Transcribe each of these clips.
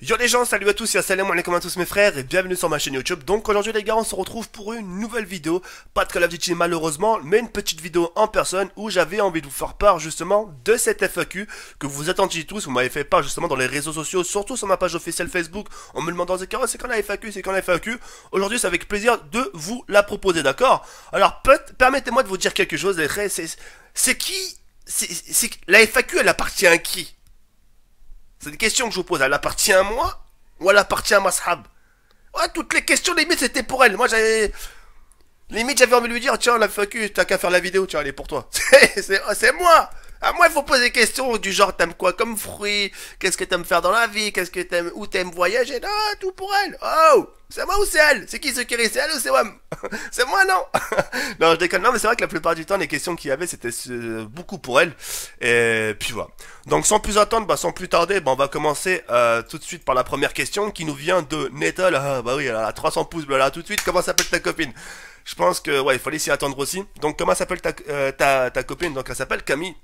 Yo les gens, salut à tous et assalamu alaikum à tous mes frères et bienvenue sur ma chaîne YouTube Donc aujourd'hui les gars on se retrouve pour une nouvelle vidéo Pas de Call of Duty malheureusement mais une petite vidéo en personne Où j'avais envie de vous faire part justement de cette FAQ Que vous attendiez tous, vous m'avez fait part justement dans les réseaux sociaux Surtout sur ma page officielle Facebook En me demandant c'est quand, la FAQ, c'est quand la FAQ Aujourd'hui c'est avec plaisir de vous la proposer d'accord Alors permettez-moi de vous dire quelque chose les C'est qui c'est La FAQ elle appartient à qui c'est des questions que je vous pose. Elle appartient à moi ou elle appartient à Mashab Ouais, toutes les questions, limite, c'était pour elle. Moi, j'avais. Limite, j'avais envie de lui dire, tiens, la FAQ, t'as qu'à faire la vidéo, tiens, elle est pour toi. C'est moi À moi, il faut poser des questions du genre, t'aimes quoi comme fruit Qu'est-ce que t'aimes faire dans la vie Qu'est-ce que t'aimes Où t'aimes voyager Non, tout pour elle Oh c'est moi ou c'est elle C'est qui ce qui est C'est elle ou c'est moi C'est moi, non Non, je déconne. Non, mais c'est vrai que la plupart du temps, les questions qu'il y avait, c'était euh, beaucoup pour elle. Et puis voilà. Donc, sans plus attendre, bah, sans plus tarder, bah, on va commencer euh, tout de suite par la première question qui nous vient de Nettle. Ah, bah oui, elle a 300 pouces là, tout de suite. Comment s'appelle ta copine Je pense que, ouais, il fallait s'y attendre aussi. Donc, comment s'appelle ta, euh, ta copine Donc, elle s'appelle Camille.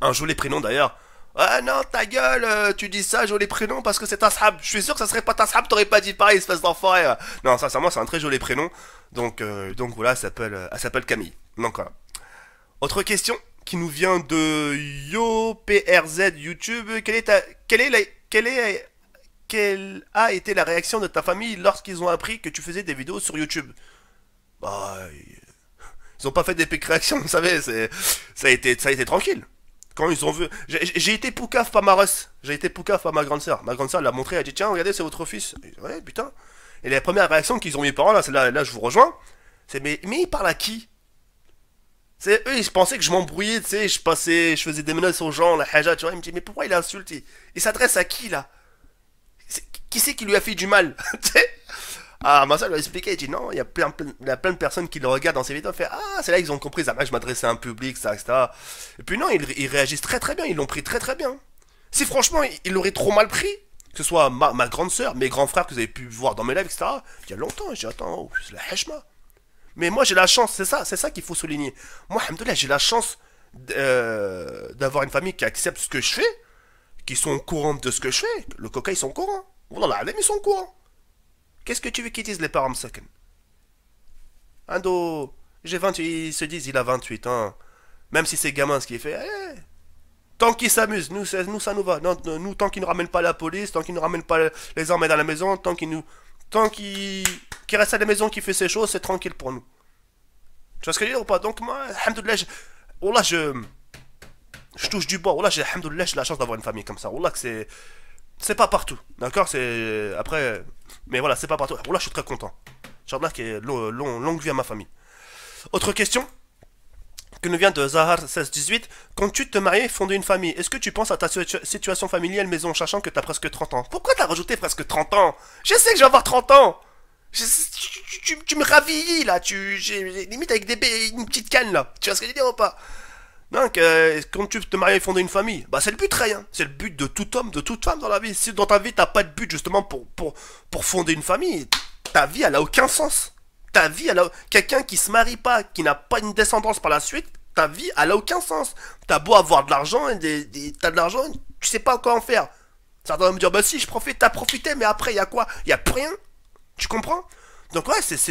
Un joli prénom d'ailleurs. Ah non, ta gueule, euh, tu dis ça, joli prénom parce que c'est sable Je suis sûr que ça serait pas ta Tashab, t'aurais pas dit pareil, espèce d'enfoiré. Euh. Non, sincèrement, c'est un très joli prénom. Donc, euh, donc voilà, elle s'appelle, s'appelle Camille. Donc voilà. Autre question qui nous vient de YoPRZ YouTube. Quelle est ta, quelle est la, quelle est, quelle a été la réaction de ta famille lorsqu'ils ont appris que tu faisais des vidéos sur YouTube Bah, ils ont pas fait des réactions, vous savez, c'est, ça a été, ça a été tranquille. Quand ils ont vu. J'ai été poucaf par ma Russe. J'ai été poucaf à ma grande sœur. Ma grande sœur l'a montré, elle a dit Tiens, regardez, c'est votre fils. ouais, putain. Et la première réaction qu'ils ont mis parents, là, là, là, je vous rejoins, c'est mais, mais il parle à qui c'est eux, ils pensaient que je m'embrouillais, tu sais, je passais, je faisais des menaces aux gens, la haja, tu vois, il me dit mais pourquoi il a insulté Il s'adresse à qui, là Qui c'est qui lui a fait du mal Ah, ma soeur lui expliqué, il dit non, il y, a plein, de personnes qui le regardent dans ses vidéos, fait ah, c'est là qu'ils ont compris, ça que je m'adressais à un public, ça, etc. Et puis non, ils, réagissent très très bien, ils l'ont pris très très bien. Si franchement, ils l'auraient trop mal pris, que ce soit ma, grande soeur, mes grands frères que vous avez pu voir dans mes lives, etc., il y a longtemps, j'ai attends, oh, c'est la hachma. Mais moi j'ai la chance, c'est ça, c'est ça qu'il faut souligner. Moi, alhamdoulilah, j'ai la chance euh, d'avoir une famille qui accepte ce que je fais, qui sont au courant de ce que je fais. Le coca, ils sont au courant. Voilà, ils sont au courant. Qu'est-ce que tu veux qu'ils disent les parents secondes Ando, j'ai 28, ils se disent il a 28 ans. Même si c'est gamin ce qu'il fait, eh, eh. tant qu'ils s'amusent, nous, ça nous va. nous, tant qu'ils ne ramènent pas la police, tant qu'ils ne ramènent pas les armes dans la maison, tant qu'ils nous. Tant restent à la maison, qu'ils fait ses choses, c'est tranquille pour nous. Tu vois ce que je veux dire ou pas Donc moi, je... là, je... Je touche du bois. Oh là, j'ai, la chance d'avoir une famille comme ça. Oh là, que c'est... C'est pas partout, d'accord C'est après, mais voilà, c'est pas partout. Bon là, je suis très content. qui est long, longue vie à ma famille. Autre question que nous vient de Zahar1618. Quand tu te marier et fonder une famille Est-ce que tu penses à ta situation familiale maison, sachant que t'as presque 30 ans Pourquoi t'as rajouté presque 30 ans Je sais que je vais avoir 30 ans tu, me ravis là, tu, limite avec des, une petite canne là, tu vois ce que je veux dire ou pas euh, quand tu te marier et fonder une famille, bah c'est le but, rien. C'est le but de tout homme, de toute femme dans la vie. Si dans ta vie, t'as pas de but justement pour, pour, fonder une famille, ta vie, elle a aucun sens. Ta vie, elle Quelqu'un qui se marie pas, qui n'a pas une descendance par la suite, ta vie, elle a aucun sens. T'as beau avoir de l'argent, et des, t'as de l'argent, tu sais pas quoi en faire. Certains vont me dire, bah si, je profite, t'as profité, mais après, il y a quoi Il y a plus rien. Tu comprends donc ouais, c'est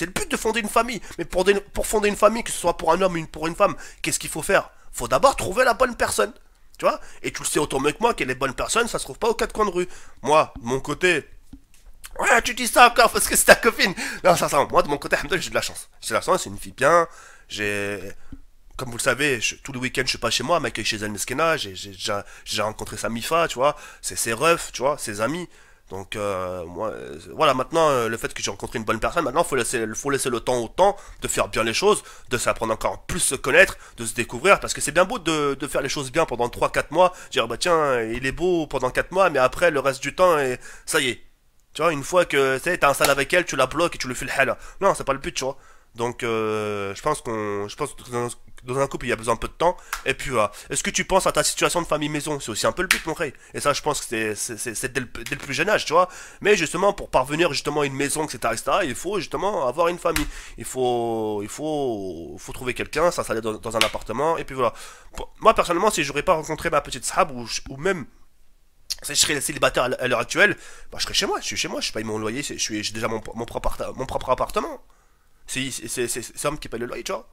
le but de fonder une famille. Mais pour, pour fonder une famille, que ce soit pour un homme ou pour une femme, qu'est-ce qu'il faut faire Faut d'abord trouver la bonne personne. Tu vois Et tu le sais autant mieux que moi que les bonnes personnes, ça se trouve pas aux quatre coins de rue. Moi, mon côté... Ouais, tu dis ça encore parce que c'est ta copine Non, ça, ça, moi, de mon côté, j'ai de la chance. J'ai de la chance, c'est une fille bien, j'ai comme vous le savez, tout le week-end, je suis pas chez moi, m'accueille chez El Meskena, j'ai rencontré sa Mifa, tu vois, c'est ses refs, tu vois, ses amis. Donc euh, moi, euh, voilà, maintenant, euh, le fait que j'ai rencontré une bonne personne, maintenant, il faut laisser, faut laisser le temps au temps de faire bien les choses, de s'apprendre encore plus se connaître, de se découvrir, parce que c'est bien beau de, faire les choses bien pendant 3-4 mois, dire, bah tiens, il est beau pendant 4 mois, mais après, le reste du temps, et ça y est. Tu vois, une fois que t'es en salle avec elle, tu la bloques et tu lui fais le hell. Non, c'est pas le but, tu vois. Donc, je pense qu'on, dans un couple, il y a besoin un peu de temps. Et puis, voilà. est-ce que tu penses à ta situation de famille maison C'est aussi un peu le but, mon frère. Et ça, je pense que c'est dès, le plus jeune âge, tu vois. Mais justement, pour parvenir justement à une maison, etc., etc., il faut justement avoir une famille. Il faut, il faut, faut trouver quelqu'un, ça dans, dans un appartement. Et puis voilà. moi, personnellement, si j'aurais pas rencontré ma petite sahab ou, ou même si je serais célibataire à l'heure actuelle, bah, je serais chez moi, je suis chez moi, je paye mon loyer, je suis j'ai déjà mon, mon, propre, mon propre appartement. C'est homme qui paye le loyer, tu vois.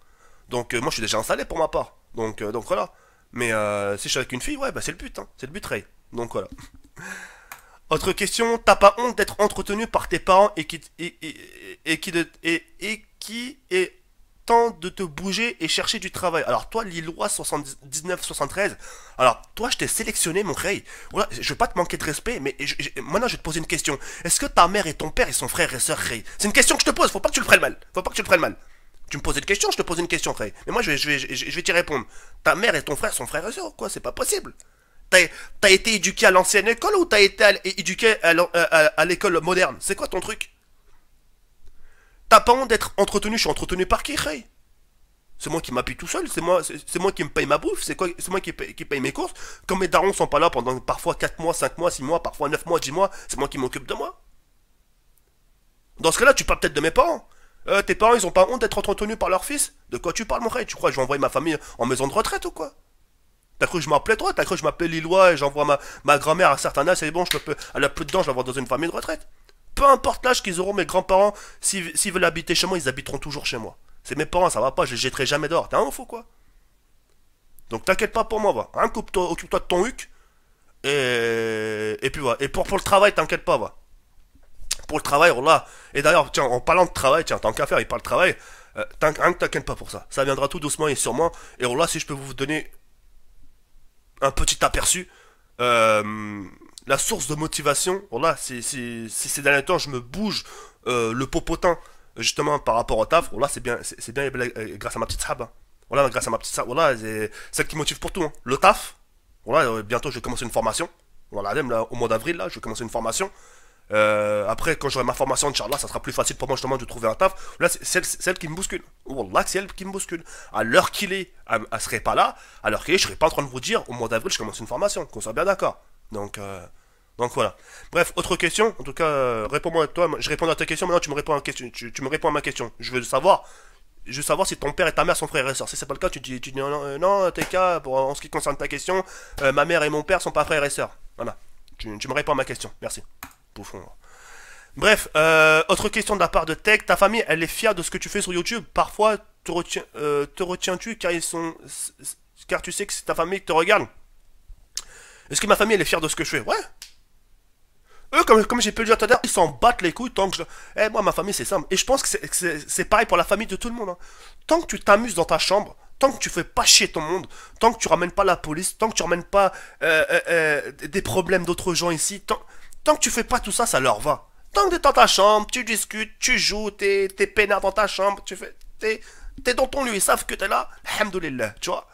Donc euh, moi je suis déjà installé pour ma part. Donc, euh, donc voilà. Mais euh, si je suis avec une fille, ouais, bah c'est le but, hein. c'est le but Ray. Donc voilà. Autre question, t'as pas honte d'être entretenu par tes parents et qui, et, qui, et, qui est temps de te bouger et chercher du travail. Alors toi, Lillois 79-73, alors toi, je t'ai sélectionné, mon Ray. Voilà, je vais pas te manquer de respect, mais maintenant, je vais te poser une question. Est-ce que ta mère et ton père, et son frère et sœurs, Ray C'est une question que je te pose, faut pas que tu le prennes mal. Faut pas que tu le prennes mal. Tu me posais une question, je te posais une question, frère. Mais moi, je vais, je t'y répondre. Ta mère et ton frère sont frères et sœurs, quoi, c'est pas possible. T'as été éduqué à l'ancienne école ou t'as été éduqué euh, à l'école moderne C'est quoi ton truc T'as pas honte d'être entretenu Je suis entretenu par qui, frère C'est moi qui m'appuie tout seul, c'est moi, c'est moi qui me paye ma bouffe, c'est moi qui paye, qui paye mes courses. Quand mes darons sont pas là pendant parfois 4 mois, 5 mois, 6 mois, parfois 9 mois, 10 mois, c'est moi qui m'occupe de moi. Dans ce cas-là, tu parles peut-être de mes parents. Euh, tes parents, ils ont pas honte d'être entretenus par leur fils De quoi tu parles, mon frère Tu crois que je vais envoyer ma famille en maison de retraite ou quoi T'as cru que je m'appelais toi T'as cru que je m'appelais Lillois et j'envoie ma, grand-mère à certains âges C'est bon, je peux, aller la plus de dents, je l'envoie dans une famille de retraite. Peu importe l'âge qu'ils auront, mes grands-parents, s'ils veulent habiter chez moi, ils habiteront toujours chez moi. C'est mes parents, ça va pas, je jetterai jamais dehors. T'es un ouf quoi Donc t'inquiète pas pour moi, va. Hein, occupe-toi occupe de ton huc. Et, et puis voilà. Et pour, pour le travail, t'inquiète pas, va pour le travail, Et d'ailleurs, tiens, en parlant de travail, tiens, tant qu'à faire, il parle de travail, euh, t'inquiète pas pour ça. Ça viendra tout doucement et sûrement. Et on si je peux vous donner un petit aperçu. Euh, la source de motivation, voilà, si, ces derniers temps je me bouge euh, le popotin justement par rapport au taf, voilà, c'est bien, c'est bien euh, grâce à ma petite sab Voilà, hein. grâce à ma petite ça voilà, c'est celle qui motive pour tout. Hein. Le taf, voilà, bientôt je vais commencer une formation. Voilà, même là, au mois d'avril, là, je vais commencer une formation. Euh, après, quand j'aurai ma formation, Inch'Allah, ça sera plus facile pour moi justement de trouver un taf. Là, c'est celle, qui me bouscule. Wallah, c'est elle qui me bouscule. À l'heure qu'il est, elle, ne serait pas là. À l'heure qu'il est, je serais pas en train de vous dire au mois d'avril, je commence une formation. Qu'on soit bien d'accord. Donc, euh, donc voilà. Bref, autre question. En tout cas, euh, réponds-moi à toi. Je réponds à ta question. Maintenant, tu me réponds à, question, tu, me réponds à ma question. Je veux savoir je veux savoir si ton père et ta mère sont frères et sœurs. Si c'est pas le cas, tu dis, non, cas. TK, en ce qui concerne ta question, ma mère et mon père sont pas frères et sœurs. Voilà. tu me réponds à ma question. Merci. Bref, euh, autre question de la part de Tech. Ta famille, elle est fière de ce que tu fais sur YouTube. Parfois, te, retiens, euh, te retiens-tu car ils sont, car tu sais que c'est ta famille qui te regarde. Est-ce que ma famille elle est fière de ce que je fais Ouais. Eux, comme, comme j'ai pu le dire tout ils s'en battent les couilles tant que je. Eh, moi, ma famille, c'est simple. Et je pense que c'est pareil pour la famille de tout le monde. Hein. Tant que tu t'amuses dans ta chambre, tant que tu fais pas chier ton monde, tant que tu ramènes pas la police, tant que tu ramènes pas euh, des problèmes d'autres gens ici, tant. Tant que tu fais pas tout ça, ça leur va. Tant que t'es dans ta chambre, tu discutes, tu joues, t'es es peinard dans ta chambre, tu fais, t'es dans ton lieu, ils savent que t'es là, alhamdoulilah, tu vois.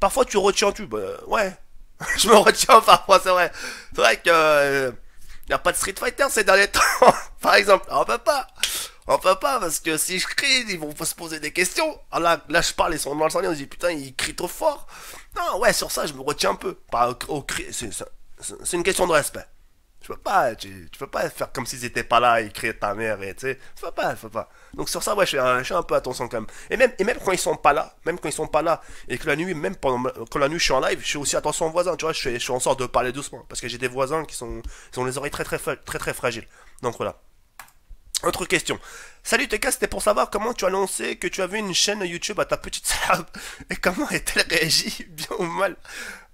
Parfois tu retiens, tu, bah, ouais, je me retiens parfois, c'est vrai. C'est vrai que euh, a pas de Street Fighter ces derniers temps, par exemple, on peut pas. On peut pas parce que si je crie, ils vont se poser des questions. Ah, là, je parle, ils sont dans le salon, on se dit putain, ils crient trop fort. Non, ouais, sur ça, je me retiens un peu. C'est une question de respect. Tu peux pas, tu, peux pas faire comme s'ils étaient pas là, et crier ta mère et tu sais, faut pas, faut pas. Donc sur ça, ouais, je suis un, un peu attention quand même. Et même, et même quand ils sont pas là, même quand ils sont pas là, et que la nuit, même pendant, quand la nuit je suis en live, je suis aussi attention aux voisins, tu vois, je suis en sorte de parler doucement, parce que j'ai des voisins qui sont, qui ont les oreilles très très très très, fragiles. Donc voilà. Autre question. Salut TK, c'était pour savoir comment tu as annoncé que tu avais une chaîne YouTube à ta petite salope et comment est-elle réagi, bien ou mal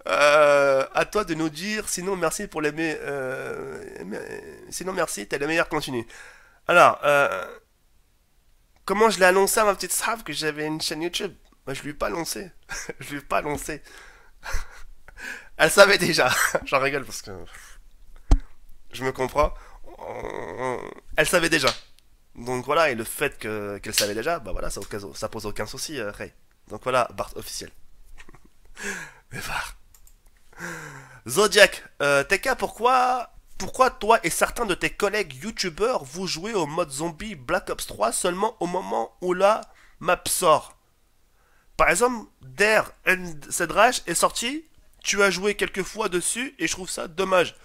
euh, à toi de nous dire, sinon merci pour les. euh... sinon merci, t'as la meilleure continue. Alors, euh... comment je l'ai annoncé à ma petite save que j'avais une chaîne YouTube bah, je lui ai pas annoncé. je lui ai pas annoncé. Elle savait déjà. J'en rigole parce que je me comprends. Elle savait déjà. Donc voilà, et le fait qu'elle savait déjà, bah voilà, ça, ça pose aucun souci, euh, Ray. Donc voilà, Bart officiel. Mais Bart. Zodiac, euh, TK, pourquoi, pourquoi toi et certains de tes collègues youtubeurs vous jouez au mode zombie Black Ops 3 seulement au moment où la map sort Par exemple, Dare and Cedrash est sorti, tu as joué quelques fois dessus et je trouve ça dommage.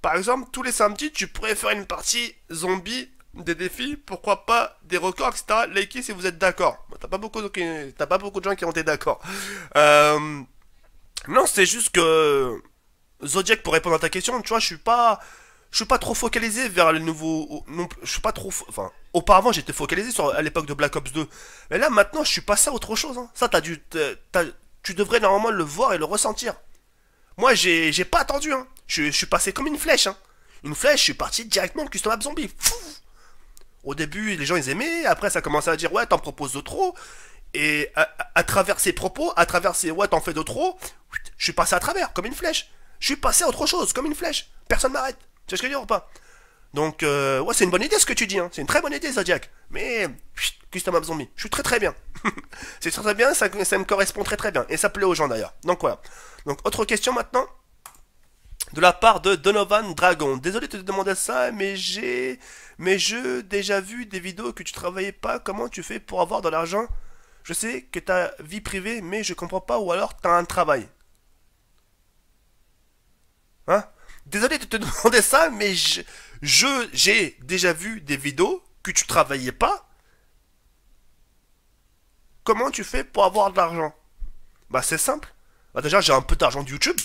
Par exemple, tous les samedis, tu pourrais faire une partie zombie des défis, pourquoi pas des records, etc. Likez si vous êtes d'accord. T'as pas, beaucoup, pas beaucoup de gens qui ont été d'accord. Euh, non, c'est juste que euh, Zodiac pour répondre à ta question, tu vois, je suis pas je suis pas trop focalisé vers le nouveau. non, je suis pas trop enfin auparavant j'étais focalisé sur à l'époque de Black Ops 2. Mais là maintenant, je suis passé à autre chose hein. Ça t'as dû tu devrais normalement le voir et le ressentir. Moi, j'ai pas attendu hein. Je, suis passé comme une flèche hein. Une flèche, je suis parti directement au custom app zombie. Au début, les gens ils aimaient, après ça commençait à dire ouais, t'en proposes de trop. Et à, travers ses propos, à travers ses ouais, t'en fais de trop, je suis passé à travers, comme une flèche. Je suis passé à autre chose, comme une flèche. Personne m'arrête. Tu sais ce que je veux dire ou pas Donc, euh, ouais, c'est une bonne idée ce que tu dis, hein. c'est une très bonne idée, Zodiac. Mais, Custom m'as Zombie, je suis très très bien. c'est très très bien, ça, ça me correspond très très bien. Et ça plaît aux gens d'ailleurs. Donc voilà. Donc, autre question maintenant de la part de Donovan Dragon. Désolé de te demander ça, mais j'ai, mais je déjà vu des vidéos que tu travaillais pas. Comment tu fais pour avoir de l'argent je sais que ta vie privée, mais je comprends pas, ou alors t'as un travail. Hein Désolé de te demander ça, mais je, j'ai déjà vu des vidéos que tu travaillais pas. Comment tu fais pour avoir de l'argent Bah c'est simple. Bah, déjà j'ai un peu d'argent de YouTube.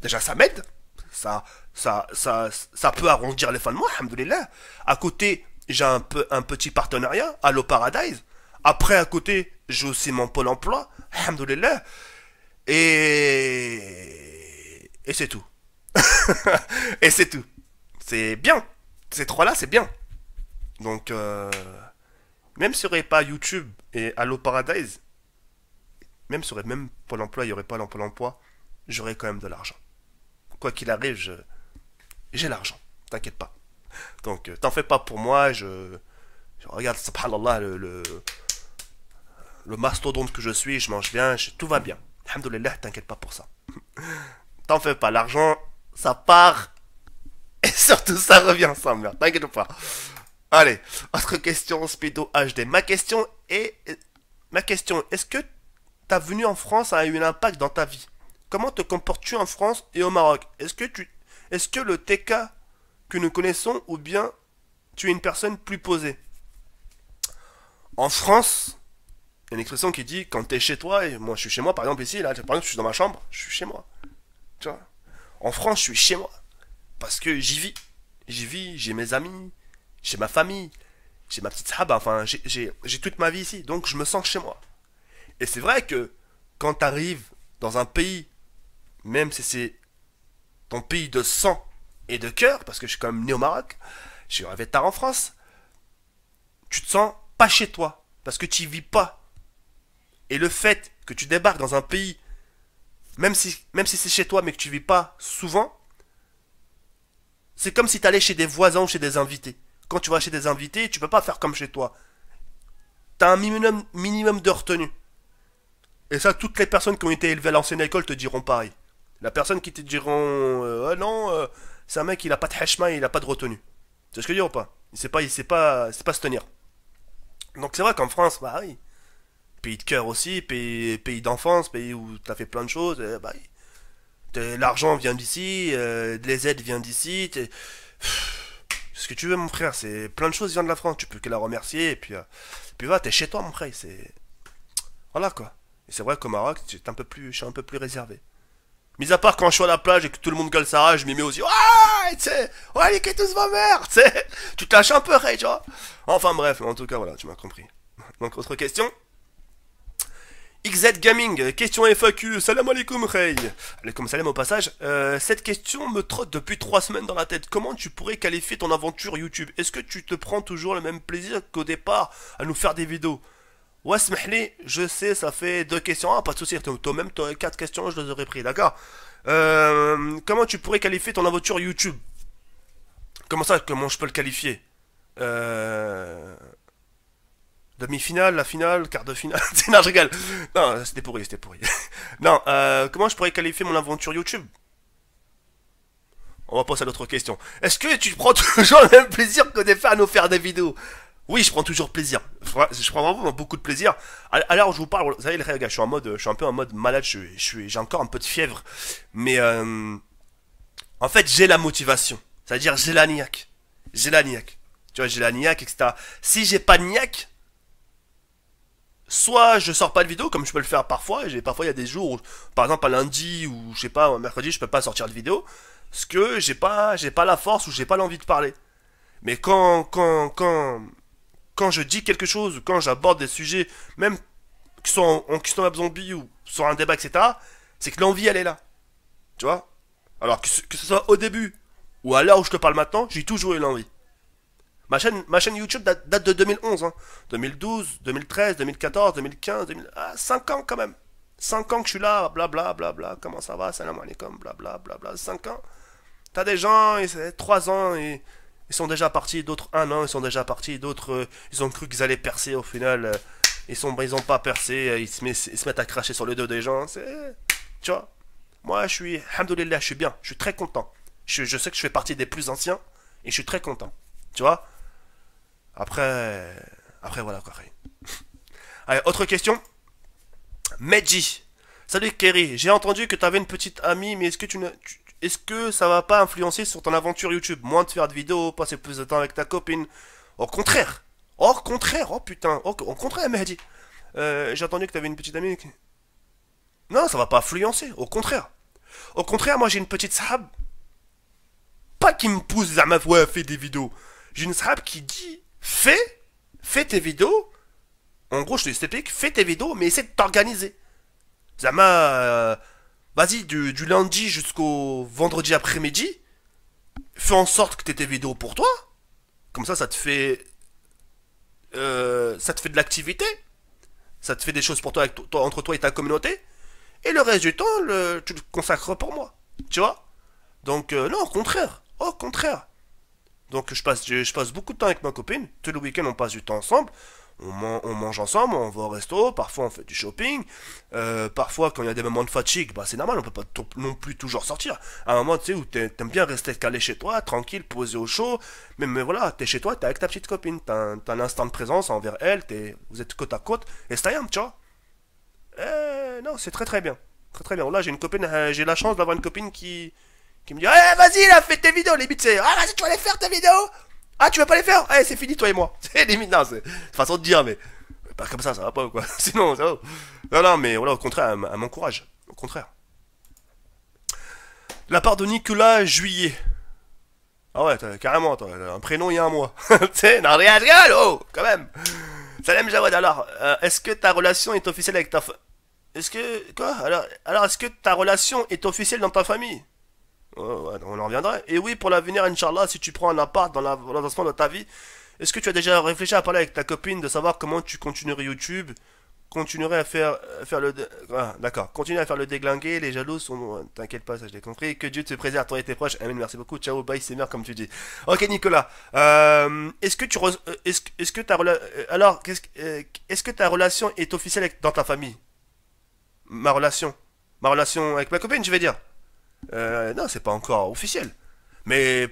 Déjà ça m'aide. Ça, ça, ça, peut arrondir les fins de mois, alhamdoulilah. À côté, j'ai un, peu, un petit partenariat, Allo Paradise. Après, à côté, j'ai aussi mon pôle emploi, alhamdoulilah. Et... Et c'est tout. et c'est tout. C'est bien. Ces trois-là, c'est bien. Donc, euh... même s'il n'y pas YouTube et Halo Paradise, même s'il n'y même Pôle emploi, il n'y aurait pas Pôle emploi, j'aurais quand même de l'argent. Quoi qu'il arrive, je... j'ai l'argent. T'inquiète pas. Donc, euh, t'en fais pas pour moi, je... je regarde, subhanallah, le le mastodonte que je suis, je mange bien, tout va bien. Alhamdoulilah, t'inquiète pas pour ça. T'en fais pas, l'argent, ça part. Et surtout, ça revient, ensemble. T'inquiète pas. Allez, autre question, Speedo HD. Ma question est. Ma question, est-ce que ta venue en France a eu un impact dans ta vie Comment te comportes-tu en France et au Maroc Est-ce que tu. Est-ce que le TK que nous connaissons ou bien tu es une personne plus posée En France, une expression qui dit quand t'es chez toi, et moi je suis chez moi, par exemple ici, là, par exemple je suis dans ma chambre, je suis chez moi. Tu vois En France, je suis chez moi. Parce que j'y vis. J'y vis, j'ai mes amis, j'ai ma famille, j'ai ma petite sahaba, enfin, j'ai toute ma vie ici, donc je me sens chez moi. Et c'est vrai que quand tu arrives dans un pays, même si c'est ton pays de sang et de cœur, parce que je suis quand même né au Maroc, je suis tard en France, tu te sens pas chez toi, parce que tu vis pas et le fait que tu débarques dans un pays, même si, même si c'est chez toi mais que tu vis pas souvent, c'est comme si tu allais chez des voisins ou chez des invités. Quand tu vas chez des invités, tu ne peux pas faire comme chez toi. Tu as un minimum, minimum de retenue. Et ça, toutes les personnes qui ont été élevées à l'ancienne école te diront pareil. La personne qui te diront euh, Oh non, euh, c'est un mec, il n'a pas de hashma, il n'a pas de retenue. C'est ce que je veux ou pas Il sait pas, il sait pas, sait pas se tenir. Donc c'est vrai qu'en France, bah oui pays de cœur aussi, pays, d'enfance, pays où t'as fait plein de choses. Euh, bah, l'argent vient d'ici, euh, les aides viennent d'ici. Ce que tu veux, mon frère, c'est plein de choses viennent de la France. Tu peux que la remercier et puis, euh, puis voilà, t'es chez toi, mon frère. C'est voilà quoi. Et c'est vrai qu'au Maroc, je suis un peu plus réservé. Mis à part quand je suis à la plage et que tout le monde gueule sa rage, je m'y mets aussi. Ouais, tu sais, ouais, les tous ma mère, tu sais. Tu te lâches un peu, Ray, tu vois. Enfin bref, en tout cas, voilà, tu m'as compris. Donc, autre question XZ Gaming, question FAQ, salam alaikum Rey. Alaikum salam au passage. Euh, cette question me trotte depuis trois semaines dans la tête. Comment tu pourrais qualifier ton aventure YouTube Est-ce que tu te prends toujours le même plaisir qu'au départ à nous faire des vidéos Mehli, je sais, ça fait deux questions. Ah, pas de soucis, toi-même, t'aurais quatre questions, je les aurais pris, d'accord euh, Comment tu pourrais qualifier ton aventure YouTube Comment ça, comment je peux le qualifier Euh... Demi-finale, la finale, quart de finale. non, je rigole. Non, c'était pourri, c'était pourri. non, euh, comment je pourrais qualifier mon aventure YouTube On va passer à l'autre question. Est-ce que tu prends toujours le même plaisir que des fans nous faire des vidéos Oui, je prends toujours plaisir. Je prends vraiment beaucoup de plaisir. Alors, je vous parle, vous savez, les gars, je suis, en mode, je un peu en mode malade, j'ai j'ai encore un peu de fièvre. Mais euh, en fait, j'ai la motivation. C'est-à-dire, j'ai la niaque. J'ai la niaque. Tu vois, j'ai la niaque, etc. Si j'ai pas de niaque, soit je sors pas de vidéo comme je peux le faire parfois, et parfois il y a des jours par exemple un lundi ou je sais pas un mercredi je peux pas sortir de vidéo, parce que j'ai pas j'ai pas la force ou j'ai pas l'envie de parler. Mais quand quand quand quand je dis quelque chose, quand j'aborde des sujets, même qui sont en, question custom zombie ou sur un débat, etc., c'est que l'envie elle est là. Tu vois Alors que ce soit au début ou à l'heure où je te parle maintenant, j'ai toujours eu l'envie. Ma chaîne, ma chaîne YouTube date, de 2011. 2012, 2013, 2014, 2015, Ah, 5 ans quand même. 5 ans que je suis là, blablabla, bla, bla, bla, comment ça va, salam alaikum, blablabla, bla, 5 ans. T'as des gens, 3 ans, et ils sont déjà partis, d'autres 1 an, ils sont déjà partis, d'autres euh, ils ont cru qu'ils allaient percer au final, euh, ils sont ils ont pas percé, euh, ils, se mettent à cracher sur le dos des gens, c'est tu vois. Moi je suis alhamdoulillah, je suis bien, je suis très content. Je, je, sais que je fais partie des plus anciens et je suis très content. Tu vois après, après voilà quoi. Allez, autre question. Medji. Salut Kerry, j'ai entendu que t'avais une petite amie, mais est-ce que tu ne... Est-ce que ça va pas influencer sur ton aventure YouTube Moins de faire de vidéos, passer plus de temps avec ta copine Au contraire Au contraire Oh putain Au, contraire, Mehdi euh, J'ai entendu que t'avais une petite amie. Non, ça va pas influencer, au contraire Au contraire, moi j'ai une petite sahab. Pas qui me pousse, à voix à faire des vidéos J'ai une sahab qui dit fais, fais tes vidéos. En gros, je épique, fais tes vidéos, mais essaie de t'organiser. Zama, euh, vas-y, du, lundi jusqu'au vendredi après-midi, fais en sorte que t'aies tes vidéos pour toi. Comme ça, ça te fait. Euh, ça te fait de l'activité. Ça te fait des choses pour toi, entre toi et ta communauté. Et le reste du temps, tu le consacres pour moi. Tu vois Donc, euh, non, au contraire. Au contraire. Donc je passe, je, passe beaucoup de temps avec ma copine. tous le week-end, on passe du temps ensemble. On, mange ensemble, on va au resto, parfois on fait du shopping. Euh, parfois, quand il y a des moments de fatigue, bah, c'est normal, on peut pas non plus toujours sortir. À un moment, tu sais, où t'aimes bien rester calé chez toi, tranquille, posé au chaud. Mais, mais voilà, t'es chez toi, t'es avec ta petite copine, t'as un, instant de présence envers elle, vous êtes côte à côte, et c'est rien, tu vois. Euh, non, c'est très très bien. Très très bien. Là, j'ai une copine, euh, j'ai la chance d'avoir une copine qui, qui me dit Eh, vas-y, là, fais tes vidéos. Limite, c'est Ah, vas-y, tu vas les faire ta vidéo, Ah, tu vas pas les faire Eh, c'est fini, toi et moi. C'est limite, non, c'est façon de dire, mais pas comme ça, ça va pas ou quoi. Sinon, ça va. Non, non, mais voilà, au contraire, elle, m'encourage. Au contraire. La part de Nicolas Juillet. Ah ouais, carrément, un prénom il y a un mois. c'est rien, oh, quand même. Salam Jawad, alors, euh, est-ce que ta relation est officielle avec ta... Est-ce que... Quoi Alors, alors est-ce que ta relation est officielle dans ta famille on en reviendra. Et oui, pour l'avenir, Inch'Allah, si tu prends un appart dans l'avancement de ta vie, est-ce que tu as déjà réfléchi à parler avec ta copine de savoir comment tu continuerais YouTube Continuerais à faire, faire le. Ah, d'accord. Continuer à faire le déglinguer, les jaloux sont. T'inquiète pas, ça je l'ai compris. Que Dieu te préserve, toi et tes proches. merci beaucoup. Ciao, bye, c'est merde comme tu dis. Ok, Nicolas. Euh, est-ce que tu. Euh, est-ce que ta euh, Alors, est-ce que ta relation est officielle dans ta famille Ma relation Ma relation avec ma copine, je vais dire. Euh, non, c'est pas encore officiel. Mais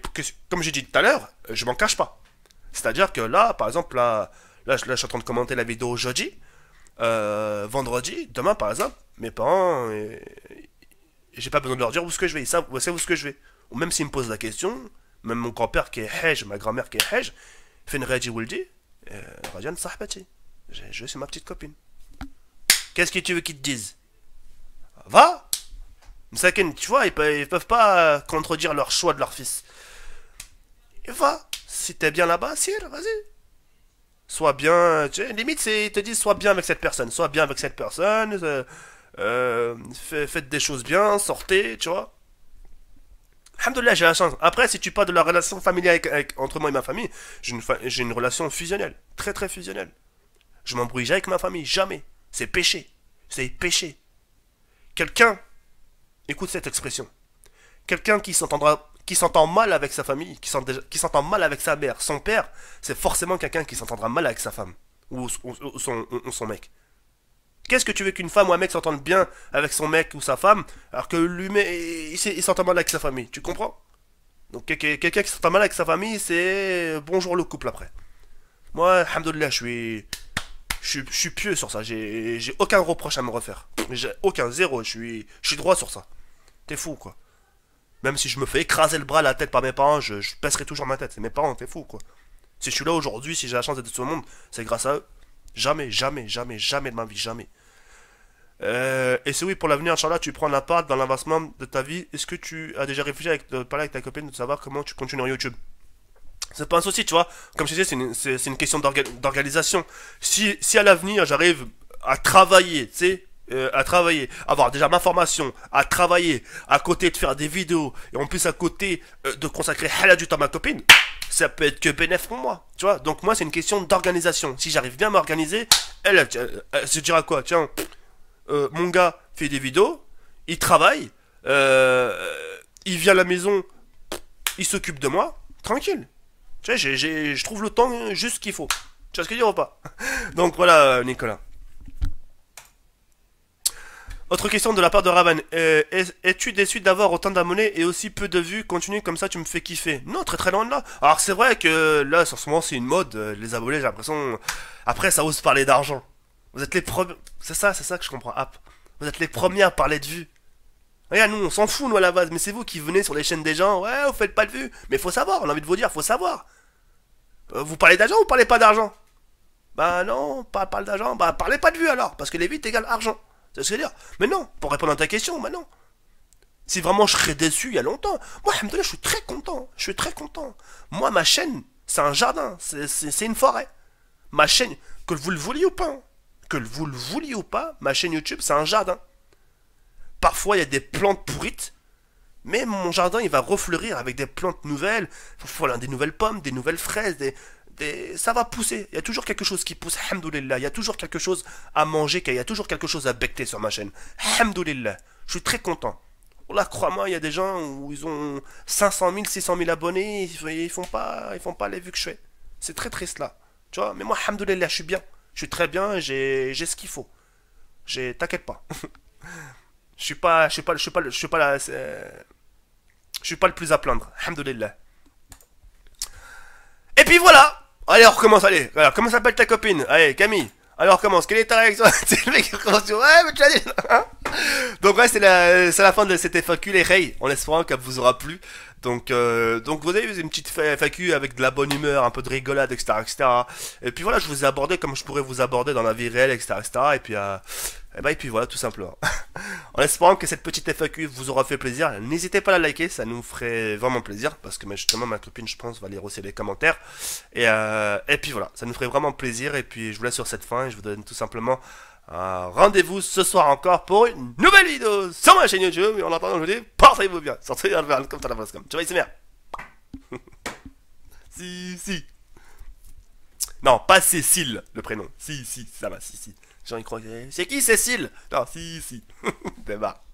comme j'ai dit tout à l'heure, euh, je m'en cache pas. C'est-à-dire que là, par exemple, là, là, je suis en train de commenter la vidéo jeudi, euh, vendredi, demain par exemple, mes parents, euh, j'ai pas besoin de leur dire où ce que je vais, ils savent où ce que je vais. Ou même s'ils me posent la question, même mon grand-père qui est Hej, ma grand-mère qui est Hej, fait une Raji Rajan Sahbati. Je suis ma petite copine. Qu'est-ce que tu veux qu'ils te disent Va Msaken, tu vois, ils peuvent, peuvent pas euh, contredire leur choix de leur fils. Et va, si t'es bien là-bas, si, vas-y. Sois bien, euh, tu sais, limite, ils te disent sois bien avec cette personne, sois bien avec cette personne, euh, faites des choses bien, sortez, tu vois. Alhamdoulilah, j'ai la chance. Après, si tu parles de la relation familiale avec, entre moi et ma famille, j'ai une, relation fusionnelle. Très, très fusionnelle. Je m'embrouille jamais avec ma famille. Jamais. C'est péché. C'est péché. Quelqu'un Écoute cette expression. Quelqu'un qui s'entendra qui s'entend mal avec sa famille, qui s'entend mal avec sa mère, son père, c'est forcément quelqu'un qui s'entendra mal avec sa femme ou, son, mec. Qu'est-ce que tu veux qu'une femme ou un mec s'entende bien avec son mec ou sa femme, alors que lui, il, il s'entend mal avec sa famille Tu comprends Donc quelqu'un qui s'entend mal avec sa famille, c'est bonjour le couple après. Moi, alhamdoulilah, je suis... Je suis, pieux sur ça, j'ai aucun reproche à me refaire. J'ai aucun, zéro, je suis, je suis droit sur ça fou, quoi. Même si je me fais écraser le bras, la tête par mes parents, je, je pèserai toujours ma tête. C'est mes parents, t'es fou, quoi. Si je suis là aujourd'hui, si j'ai la chance d'être sur le monde, c'est grâce à eux. Jamais, jamais, jamais, jamais de ma vie, jamais. Euh, et c'est oui, pour l'avenir, Inch'Allah, tu prends la part dans l'avancement de ta vie, est-ce que tu as déjà réfléchi avec, de euh, parler avec ta copine de savoir comment tu continues YouTube c'est pas un souci, tu vois. Comme je disais, c'est une, une, question d'organisation. Si, si à l'avenir, j'arrive à travailler, tu sais, euh, à travailler, avoir déjà ma formation, à travailler, à côté de faire des vidéos, et en plus à côté euh, de consacrer Hala du temps à ma copine, ça peut être que bénéfique pour moi, tu vois. Donc moi, c'est une question d'organisation. Si j'arrive bien à m'organiser, elle, se dira quoi Tiens, euh, mon gars fait des vidéos, il travaille, il vient à la maison, il s'occupe de moi, tranquille. Tu vois, je trouve le temps juste qu'il faut. Tu vois ce que je veux dire ou pas Donc voilà, Nicolas. Autre question de la part de Ravan, euh, Es-tu déçu d'avoir autant d'abonnés et aussi peu de vues Continue comme ça, tu me fais kiffer. Non, très très loin de là. Alors c'est vrai que là, sur ce moment, c'est une mode. Euh, les abonnés, j'ai l'impression... Après, ça ose parler d'argent. Vous êtes les premiers... C'est ça, c'est ça que je comprends. Hop, ah, Vous êtes les premiers à parler de vues. Regarde, nous, on s'en fout, nous, à la base. Mais c'est vous qui venez sur les chaînes des gens. Ouais, vous faites pas de vues. Mais faut savoir, on a envie de vous dire, faut savoir. Euh, vous parlez d'argent ou vous parlez pas d'argent Bah non, pas, parle d'argent. Bah parlez pas de vues alors. Parce que les vues, égale argent ce dire. Mais non, pour répondre à ta question, mais non. Si vraiment je serais déçu il y a longtemps, moi, je suis très content. Je suis très content. Moi, ma chaîne, c'est un jardin, c'est une forêt. Ma chaîne, que vous le vouliez ou pas, hein, que vous le vouliez ou pas, ma chaîne YouTube, c'est un jardin. Parfois, il y a des plantes pourrites mais mon jardin, il va refleurir avec des plantes nouvelles, voilà, des nouvelles pommes, des nouvelles fraises, des, ça va pousser. Il y a toujours quelque chose qui pousse, hamdoulillah. Il y a toujours quelque chose à manger, il y a toujours quelque chose à becter sur ma chaîne. Hamdoulillah. Je suis très content. Oh Là, crois-moi, il y a des gens où ils ont 500 000, 600 000 abonnés, ils font pas, ils font pas les vues que je fais. C'est très triste là. Tu vois, mais moi, hamdoulillah, je suis bien. Je suis très bien, j'ai ce qu'il faut. T'inquiète pas. Je suis pas, je suis pas, je suis pas, je suis pas, la, euh, je suis pas le plus à plaindre. Alhamdulillah. Et puis voilà. Allez, on recommence. Allez, alors comment s'appelle ta copine Allez, Camille. Alors commence, quelle est ta réaction C'est le mec qui recommence Ouais, mais tu as dit hein? Donc, ouais, c'est la, euh, la fin de cette FAQ, les Ray. On espère qu'elle vous aura plu. Donc, euh, donc vous avez une petite FAQ avec de la bonne humeur, un peu de rigolade, etc., etc. Et puis voilà, je vous ai abordé comme je pourrais vous aborder dans la vie réelle, etc., etc. Et puis, euh, et, ben, et puis voilà, tout simplement. en espérant que cette petite FAQ vous aura fait plaisir, n'hésitez pas à la liker, ça nous ferait vraiment plaisir parce que justement ma copine, je pense, va lire aussi les commentaires. Et, euh, et puis voilà, ça nous ferait vraiment plaisir. Et puis je vous laisse sur cette fin et je vous donne tout simplement euh, rendez-vous ce soir encore pour une nouvelle vidéo sur ma chaîne YouTube. Et en attendant, je vous dis, portez-vous bien. Sortez dans le comme ça la comme. Tu vois, ici, merde. si, si. Non, pas Cécile, le prénom. Si, si, ça va, si, si. J'en ai croisé. C'est qui Cécile Non, si, si. Débat.